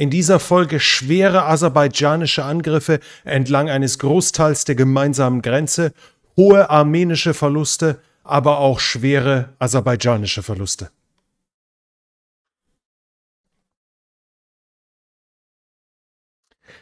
In dieser Folge schwere aserbaidschanische Angriffe entlang eines Großteils der gemeinsamen Grenze, hohe armenische Verluste, aber auch schwere aserbaidschanische Verluste.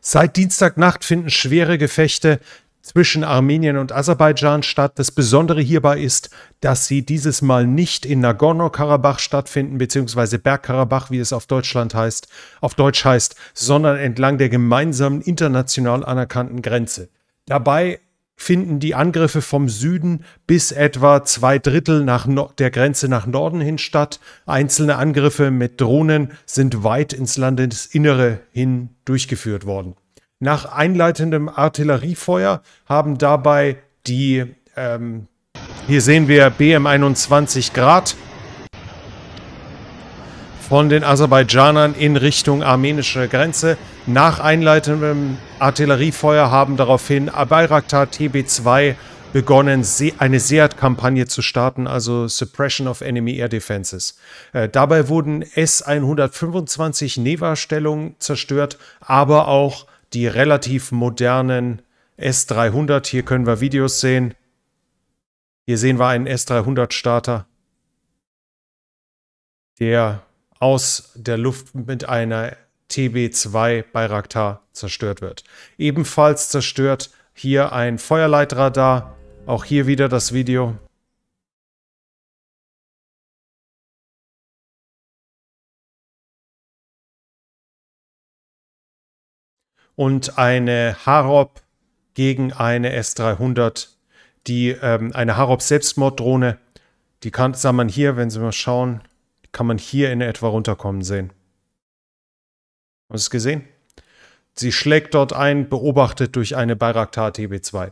Seit Dienstagnacht finden schwere Gefechte zwischen Armenien und Aserbaidschan statt. Das Besondere hierbei ist, dass sie dieses Mal nicht in Nagorno-Karabach stattfinden, beziehungsweise Bergkarabach, wie es auf Deutschland heißt, auf Deutsch heißt, sondern entlang der gemeinsamen international anerkannten Grenze. Dabei finden die Angriffe vom Süden bis etwa zwei Drittel nach no der Grenze nach Norden hin statt. Einzelne Angriffe mit Drohnen sind weit ins Landesinnere hin durchgeführt worden. Nach einleitendem Artilleriefeuer haben dabei die, ähm, hier sehen wir BM21 Grad, von den Aserbaidschanern in Richtung armenische Grenze. Nach einleitendem Artilleriefeuer haben daraufhin Bayraktar TB2 begonnen, eine SEAT-Kampagne zu starten, also Suppression of Enemy Air Defenses. Äh, dabei wurden S-125 Neva-Stellungen zerstört, aber auch die relativ modernen S300. Hier können wir Videos sehen. Hier sehen wir einen S300 Starter, der aus der Luft mit einer TB2 Bayraktar zerstört wird. Ebenfalls zerstört hier ein Feuerleitradar. Auch hier wieder das Video. und eine Harop gegen eine S-300, die ähm, eine Harop Selbstmorddrohne, die kann, sah man hier, wenn Sie mal schauen, kann man hier in etwa runterkommen sehen. Haben Sie es gesehen? Sie schlägt dort ein, beobachtet durch eine Bayraktar TB2.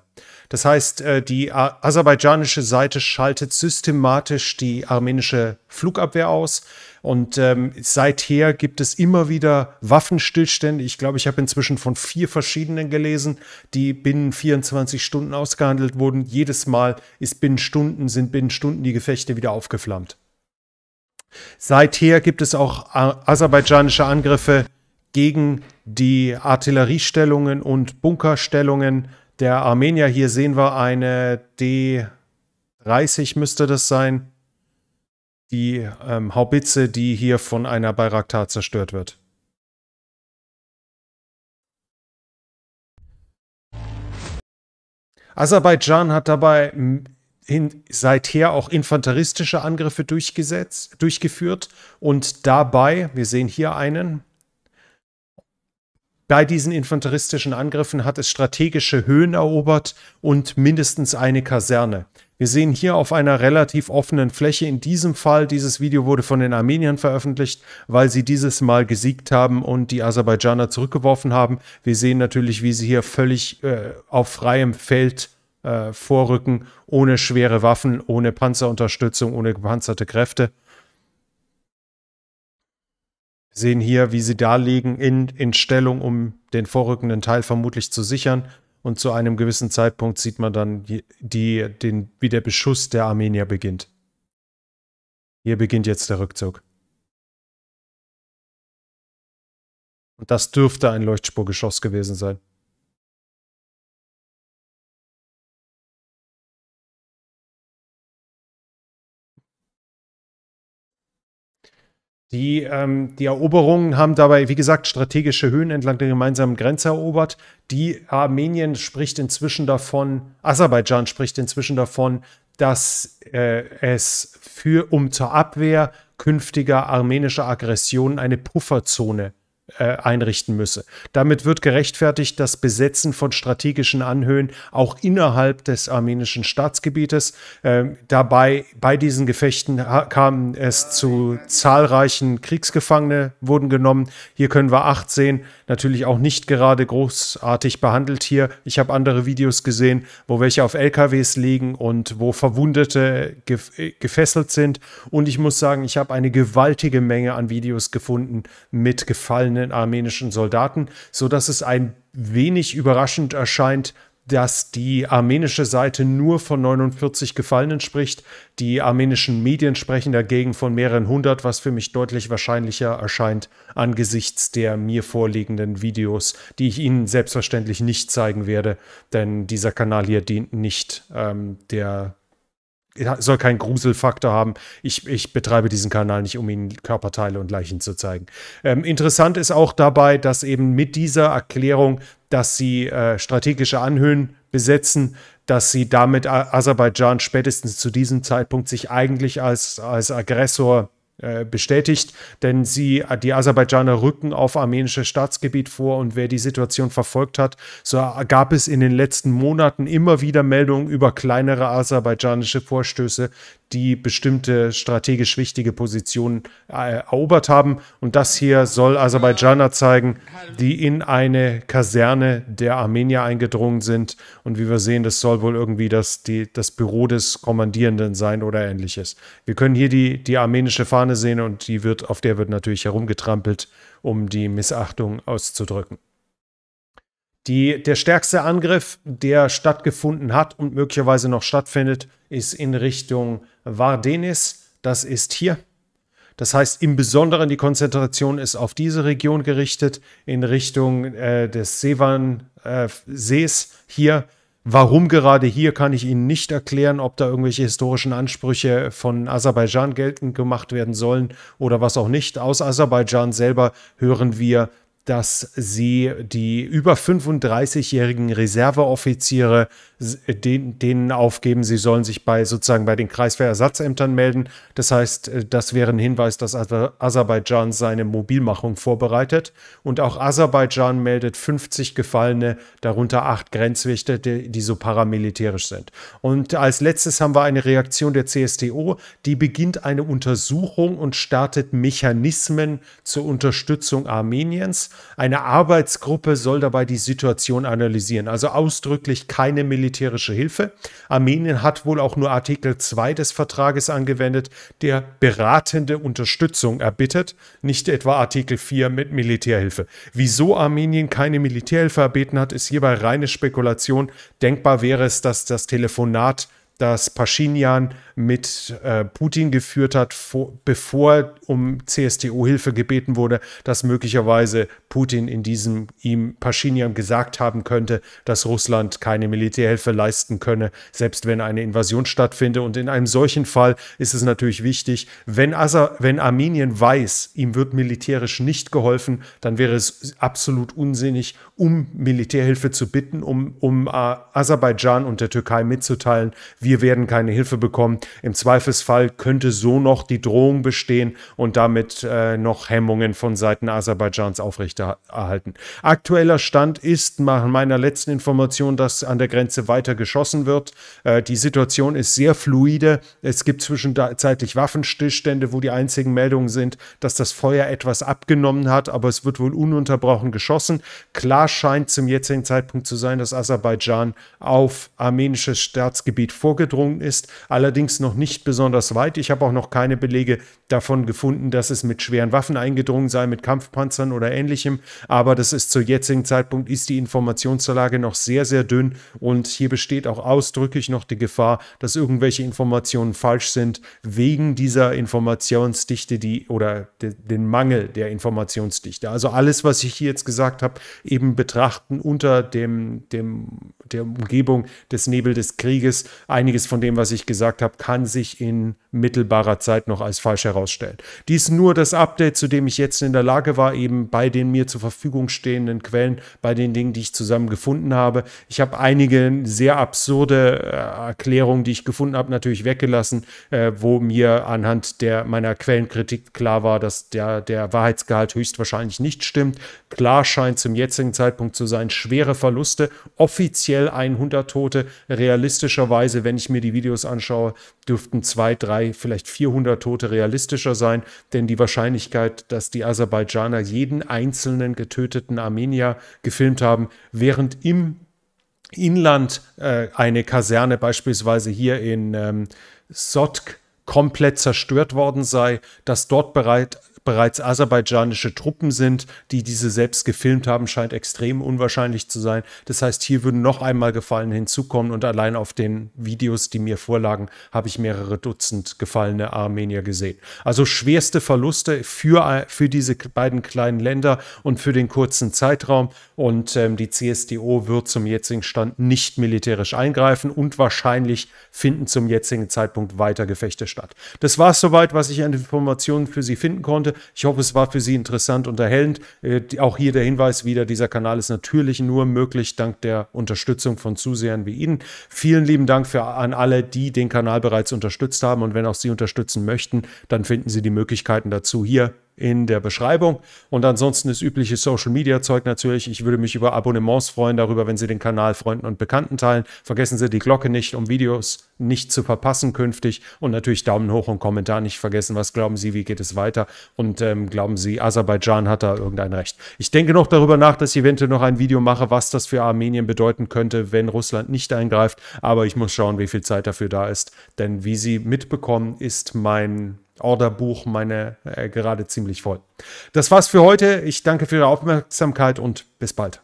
Das heißt, äh, die aserbaidschanische Seite schaltet systematisch die armenische Flugabwehr aus. Und ähm, seither gibt es immer wieder Waffenstillstände. Ich glaube, ich habe inzwischen von vier verschiedenen gelesen, die binnen 24 Stunden ausgehandelt wurden. Jedes Mal ist binnen Stunden, sind binnen Stunden die Gefechte wieder aufgeflammt. Seither gibt es auch aserbaidschanische Angriffe gegen die Artilleriestellungen und Bunkerstellungen der Armenier. Hier sehen wir eine D30 müsste das sein. Die ähm, Haubitze, die hier von einer Bayraktar zerstört wird. Aserbaidschan hat dabei hin, seither auch infanteristische Angriffe durchgesetzt, durchgeführt und dabei, wir sehen hier einen, bei diesen infanteristischen Angriffen hat es strategische Höhen erobert und mindestens eine Kaserne. Wir sehen hier auf einer relativ offenen Fläche, in diesem Fall, dieses Video wurde von den Armeniern veröffentlicht, weil sie dieses Mal gesiegt haben und die Aserbaidschaner zurückgeworfen haben. Wir sehen natürlich, wie sie hier völlig äh, auf freiem Feld äh, vorrücken, ohne schwere Waffen, ohne Panzerunterstützung, ohne gepanzerte Kräfte sehen hier, wie sie da liegen in, in Stellung, um den vorrückenden Teil vermutlich zu sichern. Und zu einem gewissen Zeitpunkt sieht man dann, die, den, wie der Beschuss der Armenier beginnt. Hier beginnt jetzt der Rückzug. Und das dürfte ein Leuchtspurgeschoss gewesen sein. Die, ähm, die Eroberungen haben dabei, wie gesagt, strategische Höhen entlang der gemeinsamen Grenze erobert. Die Armenien spricht inzwischen davon, Aserbaidschan spricht inzwischen davon, dass äh, es für um zur Abwehr künftiger armenischer Aggressionen eine Pufferzone äh, einrichten müsse. Damit wird gerechtfertigt das Besetzen von strategischen Anhöhen auch innerhalb des armenischen Staatsgebietes. Ähm, dabei bei diesen Gefechten kam es zu zahlreichen Kriegsgefangene wurden genommen. Hier können wir acht sehen. Natürlich auch nicht gerade großartig behandelt hier. Ich habe andere Videos gesehen, wo welche auf LKWs liegen und wo Verwundete gef äh, gefesselt sind. Und ich muss sagen, ich habe eine gewaltige Menge an Videos gefunden mit Gefallen gefallenen armenischen Soldaten, so dass es ein wenig überraschend erscheint, dass die armenische Seite nur von 49 Gefallenen spricht. Die armenischen Medien sprechen dagegen von mehreren hundert, was für mich deutlich wahrscheinlicher erscheint angesichts der mir vorliegenden Videos, die ich Ihnen selbstverständlich nicht zeigen werde, denn dieser Kanal hier dient nicht ähm, der soll keinen Gruselfaktor haben. Ich, ich betreibe diesen Kanal nicht, um Ihnen Körperteile und Leichen zu zeigen. Ähm, interessant ist auch dabei, dass eben mit dieser Erklärung, dass sie äh, strategische Anhöhen besetzen, dass sie damit Aserbaidschan spätestens zu diesem Zeitpunkt sich eigentlich als, als Aggressor äh, bestätigt, denn sie, die Aserbaidschaner rücken auf armenisches Staatsgebiet vor und wer die Situation verfolgt hat, so gab es in den letzten Monaten immer wieder Meldungen über kleinere aserbaidschanische Vorstöße, die bestimmte strategisch wichtige Positionen äh, erobert haben. Und das hier soll Aserbaidschaner zeigen, die in eine Kaserne der Armenier eingedrungen sind. Und wie wir sehen, das soll wohl irgendwie das, die, das Büro des Kommandierenden sein oder ähnliches. Wir können hier die, die armenische Fahne Fahne sehen und die wird, auf der wird natürlich herumgetrampelt, um die Missachtung auszudrücken. Die, der stärkste Angriff, der stattgefunden hat und möglicherweise noch stattfindet, ist in Richtung Vardenis. Das ist hier. Das heißt, im Besonderen die Konzentration ist auf diese Region gerichtet, in Richtung äh, des Sevan-Sees äh, hier Warum gerade hier kann ich Ihnen nicht erklären, ob da irgendwelche historischen Ansprüche von Aserbaidschan geltend gemacht werden sollen oder was auch nicht. Aus Aserbaidschan selber hören wir dass sie die über 35-jährigen Reserveoffiziere äh, den, denen aufgeben, sie sollen sich bei sozusagen bei den Kreiswehrersatzämtern melden. Das heißt, äh, das wäre ein Hinweis, dass Aserbaidschan seine Mobilmachung vorbereitet. Und auch Aserbaidschan meldet 50 Gefallene, darunter acht Grenzwächter, die, die so paramilitärisch sind. Und als letztes haben wir eine Reaktion der CSTO, die beginnt eine Untersuchung und startet Mechanismen zur Unterstützung Armeniens. Eine Arbeitsgruppe soll dabei die Situation analysieren, also ausdrücklich keine militärische Hilfe. Armenien hat wohl auch nur Artikel 2 des Vertrages angewendet, der beratende Unterstützung erbittet, nicht etwa Artikel 4 mit Militärhilfe. Wieso Armenien keine Militärhilfe erbeten hat, ist hierbei reine Spekulation. Denkbar wäre es, dass das Telefonat das Paschinian mit äh, Putin geführt hat, vor, bevor um CSTO-Hilfe gebeten wurde, dass möglicherweise Putin in diesem ihm Paschinian gesagt haben könnte, dass Russland keine Militärhilfe leisten könne, selbst wenn eine Invasion stattfinde. Und in einem solchen Fall ist es natürlich wichtig, wenn, Asa, wenn Armenien weiß, ihm wird militärisch nicht geholfen, dann wäre es absolut unsinnig, um Militärhilfe zu bitten, um, um uh, Aserbaidschan und der Türkei mitzuteilen, wir werden keine Hilfe bekommen. Im Zweifelsfall könnte so noch die Drohung bestehen und damit äh, noch Hemmungen von Seiten Aserbaidschans aufrechterhalten. Aktueller Stand ist nach meiner letzten Information, dass an der Grenze weiter geschossen wird. Äh, die Situation ist sehr fluide. Es gibt zwischenzeitlich Waffenstillstände, wo die einzigen Meldungen sind, dass das Feuer etwas abgenommen hat, aber es wird wohl ununterbrochen geschossen. Klar scheint zum jetzigen Zeitpunkt zu sein, dass Aserbaidschan auf armenisches Staatsgebiet vor vorgedrungen ist, allerdings noch nicht besonders weit. Ich habe auch noch keine Belege davon gefunden, dass es mit schweren Waffen eingedrungen sei, mit Kampfpanzern oder ähnlichem. Aber das ist zu jetzigen Zeitpunkt ist die Informationslage noch sehr, sehr dünn und hier besteht auch ausdrücklich noch die Gefahr, dass irgendwelche Informationen falsch sind wegen dieser Informationsdichte, die oder de, den Mangel der Informationsdichte. Also alles, was ich hier jetzt gesagt habe, eben betrachten unter dem, dem der Umgebung des Nebel des Krieges. Einiges von dem, was ich gesagt habe, kann sich in mittelbarer Zeit noch als falsch herausstellen. Dies nur das Update, zu dem ich jetzt in der Lage war, eben bei den mir zur Verfügung stehenden Quellen, bei den Dingen, die ich zusammen gefunden habe. Ich habe einige sehr absurde äh, Erklärungen, die ich gefunden habe, natürlich weggelassen, äh, wo mir anhand der meiner Quellenkritik klar war, dass der, der Wahrheitsgehalt höchstwahrscheinlich nicht stimmt. Klar scheint zum jetzigen Zeitpunkt zu sein, schwere Verluste offiziell offiziell 100 Tote. Realistischerweise, wenn ich mir die Videos anschaue, dürften 2, 3, vielleicht 400 Tote realistischer sein, denn die Wahrscheinlichkeit, dass die Aserbaidschaner jeden einzelnen getöteten Armenier gefilmt haben, während im Inland äh, eine Kaserne beispielsweise hier in ähm, Sotk komplett zerstört worden sei, dass dort bereit, bereits aserbaidschanische Truppen sind, die diese selbst gefilmt haben, scheint extrem unwahrscheinlich zu sein. Das heißt, hier würden noch einmal Gefallen hinzukommen und allein auf den Videos, die mir vorlagen, habe ich mehrere Dutzend gefallene Armenier gesehen. Also schwerste Verluste für, für diese beiden kleinen Länder und für den kurzen Zeitraum. Und ähm, die CSDO wird zum jetzigen Stand nicht militärisch eingreifen und wahrscheinlich finden zum jetzigen Zeitpunkt weiter Gefechte statt. Das war es soweit, was ich an Informationen für Sie finden konnte. Ich hoffe, es war für Sie interessant, unterhellend. Äh, auch hier der Hinweis wieder, dieser Kanal ist natürlich nur möglich dank der Unterstützung von Zusehern wie Ihnen. Vielen lieben Dank für, an alle, die den Kanal bereits unterstützt haben und wenn auch Sie unterstützen möchten, dann finden Sie die Möglichkeiten dazu hier in der Beschreibung. Und ansonsten das übliche Social Media Zeug natürlich. Ich würde mich über Abonnements freuen, darüber, wenn Sie den Kanal Freunden und Bekannten teilen. Vergessen Sie die Glocke nicht, um Videos nicht zu verpassen künftig. Und natürlich Daumen hoch und Kommentar nicht vergessen. Was glauben Sie, wie geht es weiter? Und ähm, glauben Sie, Aserbaidschan hat da irgendein Recht? Ich denke noch darüber nach, dass ich eventuell noch ein Video mache, was das für Armenien bedeuten könnte, wenn Russland nicht eingreift. Aber ich muss schauen, wie viel Zeit dafür da ist. Denn wie Sie mitbekommen, ist mein Orderbuch meine äh, gerade ziemlich voll. Das war's für heute. Ich danke für Ihre Aufmerksamkeit und bis bald.